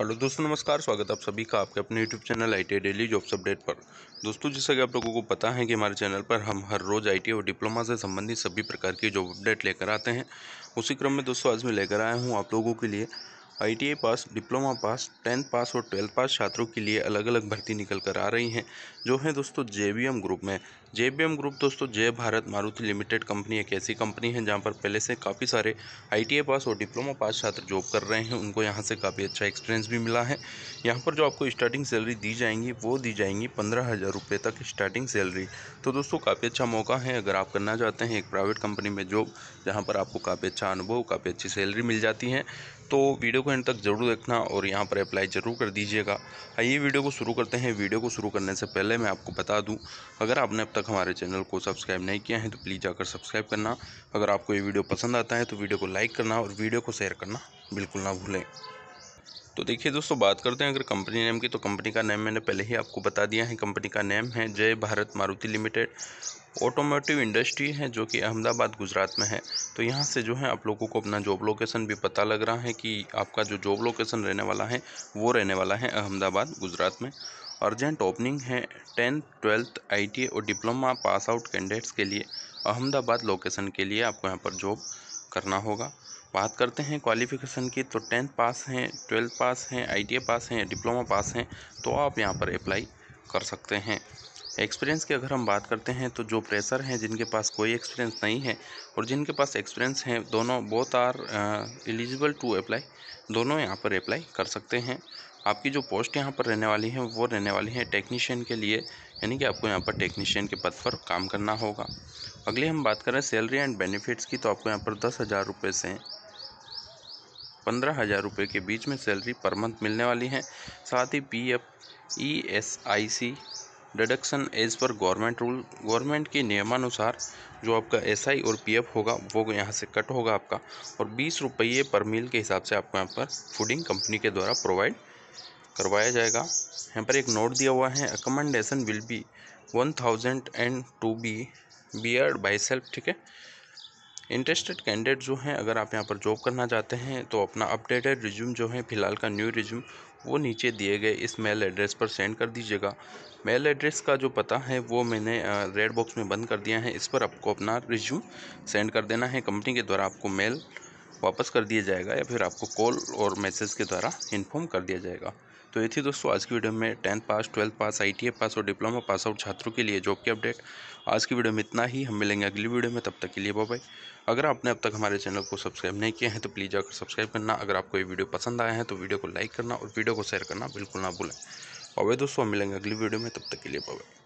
hello दोस्तों नमस्कार स्वागत आप सभी का आपके अपने YouTube channel I T daily jobs update पर दोस्तों जैसा कि आप लोगों को पता है कि हमारे चैनल पर हम हर रोज़ आई और डिप्लोमा से संबंधित सभी प्रकार की जॉब अपडेट लेकर आते हैं उसी क्रम में दोस्तों आज मैं लेकर आया हूँ आप लोगों के लिए आई पास डिप्लोमा पास टेंथ पास और ट्वेल्थ पास छात्रों के लिए अलग अलग भर्ती निकल कर आ रही हैं जो हैं दोस्तों जे ग्रुप में जे ग्रुप दोस्तों जय भारत मारुति लिमिटेड कंपनी एक ऐसी कंपनी है जहाँ पर पहले से काफ़ी सारे आई पास और डिप्लोमा पास छात्र जॉब कर रहे हैं उनको यहाँ से काफ़ी अच्छा एक्सपीरियंस भी मिला है यहाँ पर जो आपको स्टार्टिंग सैलरी दी जाएंगी वो दी जाएंगी पंद्रह हज़ार रुपये तक स्टार्टिंग सैलरी तो दोस्तों काफ़ी अच्छा मौका है अगर आप करना चाहते हैं एक प्राइवेट कंपनी में जॉब जहाँ पर आपको काफ़ी अच्छा अनुभव काफ़ी अच्छी सैलरी मिल जाती है तो वीडियो को एंड तक जरूर देखना और यहाँ पर अप्लाई ज़रूर कर दीजिएगा आइए वीडियो को शुरू करते हैं वीडियो को शुरू करने से पहले मैं आपको बता दूँ अगर आपने अब तक हमारे चैनल को सब्सक्राइब नहीं किया है तो प्लीज़ जाकर सब्सक्राइब करना अगर आपको ये वीडियो पसंद आता है तो वीडियो को लाइक करना और वीडियो को शेयर करना बिल्कुल ना भूलें तो देखिए दोस्तों बात करते हैं अगर कंपनी नेम की तो कंपनी का नेम मैंने पहले ही आपको बता दिया है कंपनी का नेम है Jai Bharat Maruti limited automotive industry है जो कि अहमदाबाद गुजरात में है तो यहाँ से जो है आप लोगों को अपना जॉब लोकेशन भी पता लग रहा है कि आपका जो जॉब लोकेशन रहने वाला है वो रहने वाला है अहमदाबाद गुजरात में अर्जेंट ओपनिंग है टेंथ ट्वेल्थ आई और डिप्लोमा पास आउट कैंडिडेट्स के लिए अहमदाबाद लोकेशन के लिए आपको यहाँ पर जॉब करना होगा बात करते हैं क्वालिफ़िकेशन की तो टेंथ पास हैं ट्वेल्थ पास हैं आई पास हैं डिप्लोमा पास हैं तो आप यहाँ पर अप्लाई कर सकते हैं एक्सपीरियंस की अगर हम बात करते हैं तो जो प्रेशर हैं जिनके पास कोई एक्सपीरियंस नहीं है और जिनके पास एक्सपीरियंस हैं दोनों both are eligible to apply दोनों यहाँ पर अप्लाई कर सकते हैं आपकी जो पोस्ट यहाँ पर रहने वाली है वो रहने वाली है टेक्नीशियन के लिए यानी कि आपको यहाँ पर टेक्नीशियन के पद पर काम करना होगा अगले हम बात करें सैलरी एंड बेनिफिट्स की तो आपको यहाँ पर दस हज़ार रुपये से पंद्रह हज़ार रुपये के बीच में सैलरी पर मंथ मिलने वाली है साथ ही P F E S I C deduction as per government rule government के नियमानुसार जो आपका एस आई और पी एफ होगा वो यहाँ से कट होगा आपका और बीस रुपये पर मील के हिसाब से आपको यहाँ पर फूडिंग कंपनी के द्वारा प्रोवाइड करवाया जाएगा यहाँ पर एक नोट दिया हुआ है accommodation will be one thousand and to be beared by self ठीक है इंटरेस्टेड कैंडिडेट जो हैं अगर आप यहाँ पर जॉब करना चाहते हैं तो अपना अपडेटेड रिज्यूम जो है फिलहाल का न्यू रिज्यूम वो नीचे दिए गए इस मेल एड्रेस पर सेंड कर दीजिएगा मेल एड्रेस का जो पता है वो मैंने रेड बॉक्स में बंद कर दिया है इस पर आपको अपना रिज्यूम सेंड कर देना है कंपनी के द्वारा आपको मेल वापस कर दिया जाएगा या फिर आपको कॉल और मैसेज के द्वारा इन्फॉर्म कर दिया जाएगा तो ये थी दोस्तों आज की वीडियो में tenth pass twelfth pass I e pass और डिप्लोमा पास आउट छात्रों के लिए जॉब की अपडेट आज की वीडियो में इतना ही हम मिलेंगे अगली वीडियो में तब तक के लिए बाय अगर आपने अब तक हमारे चैनल को सब्सक्राइब नहीं किया है तो प्लीज़ जाकर सब्सक्राइब करना अगर आपको ये वीडियो पसंद आया है तो वीडियो को लाइक करना और वीडियो को शेयर करना बिल्कुल ना भूलें बाबा दोस्तों हम मिलेंगे अगली वीडियो में तब तक के लिए बाबा